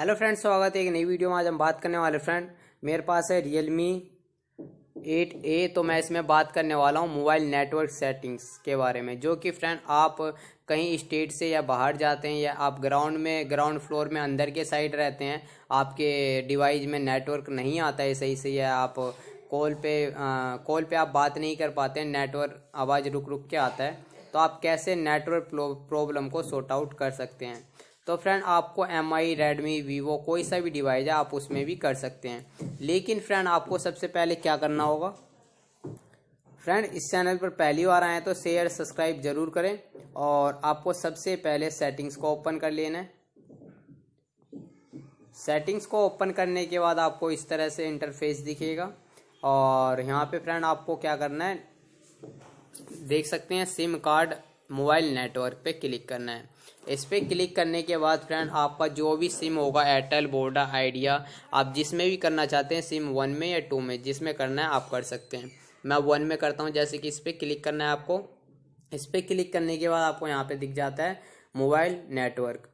hello friends स्वागत है एक नई वीडियो में आज हम बात करने वाले फ्रेंड मेरे पास है रियल मी एट ए तो मैं इसमें बात करने वाला हूँ मोबाइल नेटवर्क सेटिंग्स के बारे में जो कि फ्रेंड आप कहीं स्टेट से या बाहर जाते हैं या आप ग्राउंड में ग्राउंड फ्लोर में अंदर के साइड रहते हैं आपके डिवाइस में नेटवर्क नहीं आता है सही से या आप कॉल पे कॉल पे आप बात नहीं कर पाते हैं नेटवर्क आवाज़ रुक रुक के आता है तो आप कैसे नेटवर्क प्रॉब्लम को सॉर्ट आउट कर सकते हैं तो फ्रेंड आपको एम आई रेडमी वीवो कोई सा भी डिवाइस है आप उसमें भी कर सकते हैं लेकिन फ्रेंड आपको सबसे पहले क्या करना होगा फ्रेंड इस चैनल पर पहली बार आए हैं तो शेयर सब्सक्राइब जरूर करें और आपको सबसे पहले सेटिंग्स को ओपन कर लेना है सेटिंग्स को ओपन करने के बाद आपको इस तरह से इंटरफेस दिखेगा और यहाँ पे फ्रेंड आपको क्या करना है देख सकते हैं सिम कार्ड मोबाइल नेटवर्क पे क्लिक करना है इस पर क्लिक करने के बाद फ्रेंड आपका जो भी सिम होगा एयरटेल बोडा आइडिया आप जिसमें भी करना चाहते हैं सिम वन में या टू में जिसमें करना है आप कर सकते हैं मैं वन में करता हूँ जैसे कि इस पर क्लिक करना है आपको इस पर क्लिक करने के बाद आपको यहाँ पर दिख जाता है मोबाइल नेटवर्क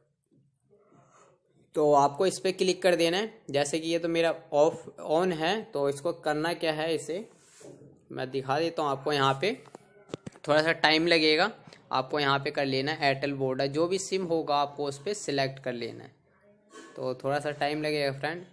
तो आपको इस पर क्लिक कर देना है जैसे कि ये तो मेरा ऑफ ऑन है तो इसको करना क्या है इसे मैं दिखा देता हूँ आपको यहाँ पे थोड़ा सा टाइम लगेगा आपको यहाँ पे कर लेना है एयरटेल बोर्डा जो भी सिम होगा आपको उस पर सिलेक्ट कर लेना है तो थोड़ा सा टाइम लगेगा फ्रेंड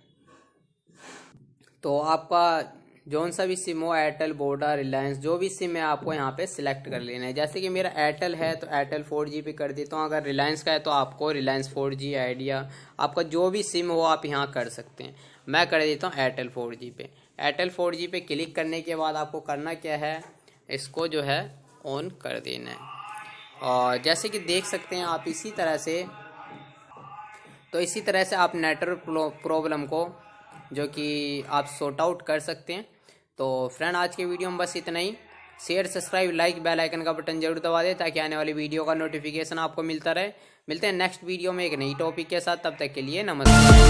तो आपका जौन सा भी सिम हो एयरटेल बोडा रिलायंस जो भी सिम है आपको यहाँ पे सिलेक्ट कर लेना है जैसे कि मेरा एयरटेल है तो एयरटेल फोर जी पे कर देता हूँ अगर रिलायंस का है तो आपको रिलायंस फोर जी आइडिया आपका जो भी सिम हो आप यहाँ कर सकते हैं मैं कर देता हूँ एयरटेल फोर जी पे एयरटेल फोर जी पे क्लिक करने के बाद आपको करना क्या है इसको जो है ऑन कर देना है और जैसे कि देख सकते हैं आप इसी तरह से तो इसी तरह से आप नेटवर्क प्रॉब्लम को जो कि आप सॉर्ट आउट कर सकते हैं तो फ्रेंड आज के वीडियो में बस इतना ही share subscribe like bell icon का बटन जरूर दबा दें ताकि आने वाली वीडियो का नोटिफिकेशन आपको मिलता रहे मिलते हैं नेक्स्ट वीडियो में एक नई टॉपिक के साथ तब तक के लिए नमस्कार